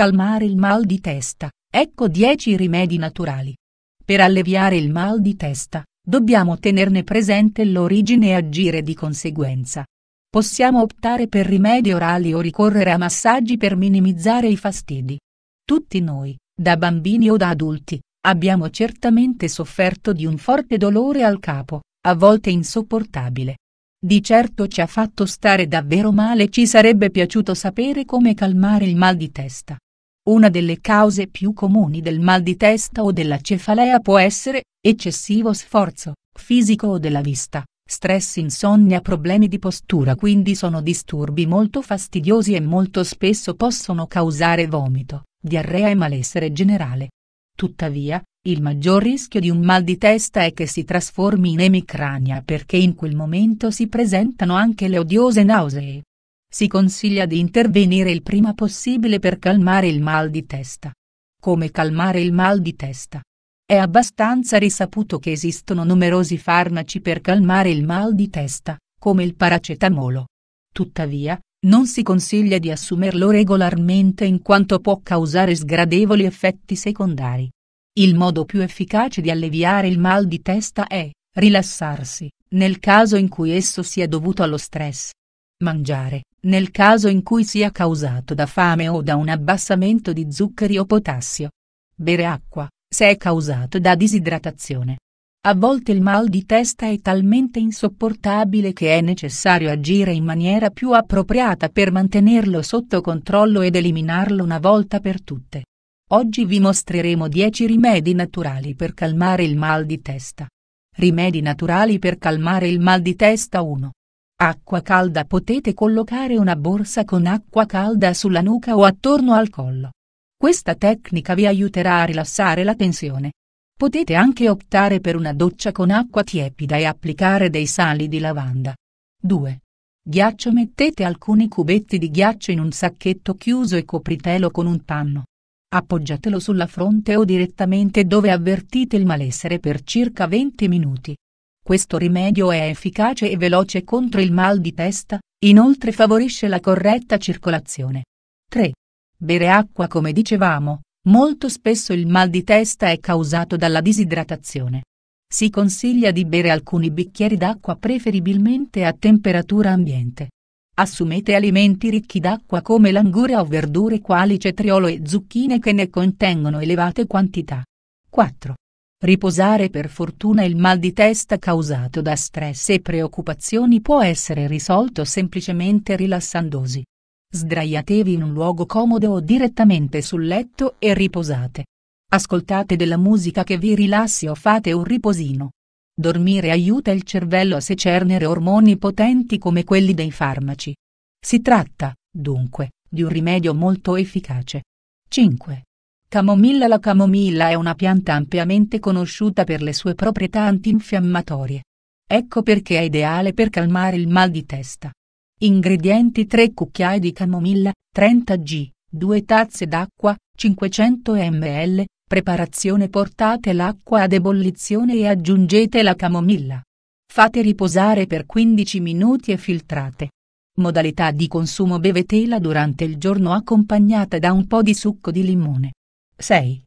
Calmare il mal di testa. Ecco 10 rimedi naturali. Per alleviare il mal di testa, dobbiamo tenerne presente l'origine e agire di conseguenza. Possiamo optare per rimedi orali o ricorrere a massaggi per minimizzare i fastidi. Tutti noi, da bambini o da adulti, abbiamo certamente sofferto di un forte dolore al capo, a volte insopportabile. Di certo ci ha fatto stare davvero male e ci sarebbe piaciuto sapere come calmare il mal di testa. Una delle cause più comuni del mal di testa o della cefalea può essere eccessivo sforzo fisico o della vista, stress, insonnia, problemi di postura, quindi sono disturbi molto fastidiosi e molto spesso possono causare vomito, diarrea e malessere generale. Tuttavia, il maggior rischio di un mal di testa è che si trasformi in emicrania perché in quel momento si presentano anche le odiose nausee, si consiglia di intervenire il prima possibile per calmare il mal di testa. Come calmare il mal di testa? È abbastanza risaputo che esistono numerosi farmaci per calmare il mal di testa, come il paracetamolo. Tuttavia, non si consiglia di assumerlo regolarmente in quanto può causare sgradevoli effetti secondari. Il modo più efficace di alleviare il mal di testa è rilassarsi, nel caso in cui esso sia dovuto allo stress. Mangiare, nel caso in cui sia causato da fame o da un abbassamento di zuccheri o potassio. Bere acqua, se è causato da disidratazione. A volte il mal di testa è talmente insopportabile che è necessario agire in maniera più appropriata per mantenerlo sotto controllo ed eliminarlo una volta per tutte. Oggi vi mostreremo 10 rimedi naturali per calmare il mal di testa. Rimedi naturali per calmare il mal di testa 1. Acqua calda Potete collocare una borsa con acqua calda sulla nuca o attorno al collo. Questa tecnica vi aiuterà a rilassare la tensione. Potete anche optare per una doccia con acqua tiepida e applicare dei sali di lavanda. 2. Ghiaccio Mettete alcuni cubetti di ghiaccio in un sacchetto chiuso e copritelo con un panno. Appoggiatelo sulla fronte o direttamente dove avvertite il malessere per circa 20 minuti. Questo rimedio è efficace e veloce contro il mal di testa, inoltre favorisce la corretta circolazione. 3. Bere acqua come dicevamo, molto spesso il mal di testa è causato dalla disidratazione. Si consiglia di bere alcuni bicchieri d'acqua preferibilmente a temperatura ambiente. Assumete alimenti ricchi d'acqua come langura o verdure quali cetriolo e zucchine che ne contengono elevate quantità. 4. Riposare per fortuna il mal di testa causato da stress e preoccupazioni può essere risolto semplicemente rilassandosi. Sdraiatevi in un luogo comodo o direttamente sul letto e riposate. Ascoltate della musica che vi rilassi o fate un riposino. Dormire aiuta il cervello a secernere ormoni potenti come quelli dei farmaci. Si tratta, dunque, di un rimedio molto efficace. 5. Camomilla La camomilla è una pianta ampiamente conosciuta per le sue proprietà antinfiammatorie. Ecco perché è ideale per calmare il mal di testa. Ingredienti 3 cucchiai di camomilla, 30 g, 2 tazze d'acqua, 500 ml, preparazione portate l'acqua ad ebollizione e aggiungete la camomilla. Fate riposare per 15 minuti e filtrate. Modalità di consumo bevetela durante il giorno accompagnata da un po' di succo di limone. 6.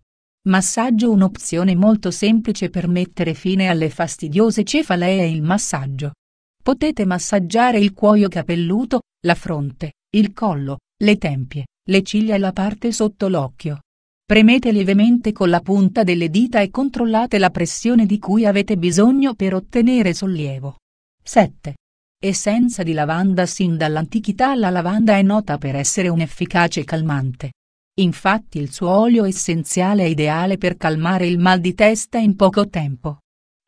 Massaggio Un'opzione molto semplice per mettere fine alle fastidiose cefalee è il massaggio. Potete massaggiare il cuoio capelluto, la fronte, il collo, le tempie, le ciglia e la parte sotto l'occhio. Premete lievemente con la punta delle dita e controllate la pressione di cui avete bisogno per ottenere sollievo. 7. Essenza di lavanda Sin dall'antichità la lavanda è nota per essere un efficace calmante Infatti il suo olio essenziale è ideale per calmare il mal di testa in poco tempo.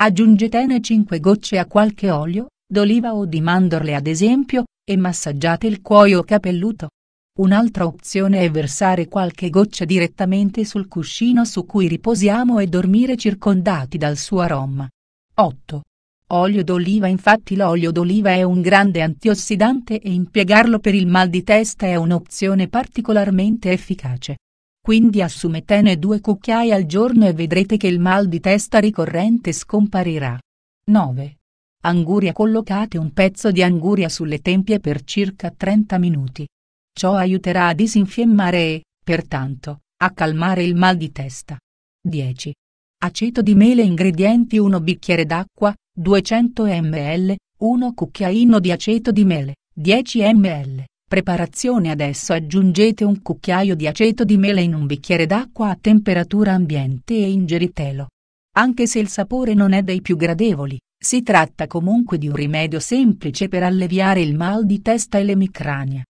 Aggiungetene 5 gocce a qualche olio, d'oliva o di mandorle ad esempio, e massaggiate il cuoio capelluto. Un'altra opzione è versare qualche goccia direttamente sul cuscino su cui riposiamo e dormire circondati dal suo aroma. 8. Olio d'oliva Infatti l'olio d'oliva è un grande antiossidante e impiegarlo per il mal di testa è un'opzione particolarmente efficace. Quindi assumetene due cucchiai al giorno e vedrete che il mal di testa ricorrente scomparirà. 9. Anguria Collocate un pezzo di anguria sulle tempie per circa 30 minuti. Ciò aiuterà a disinfiammare e, pertanto, a calmare il mal di testa. 10. Aceto di mele Ingredienti 1 bicchiere d'acqua, 200 ml, 1 cucchiaino di aceto di mele, 10 ml. Preparazione Adesso aggiungete un cucchiaio di aceto di mele in un bicchiere d'acqua a temperatura ambiente e ingeritelo. Anche se il sapore non è dei più gradevoli, si tratta comunque di un rimedio semplice per alleviare il mal di testa e l'emicrania.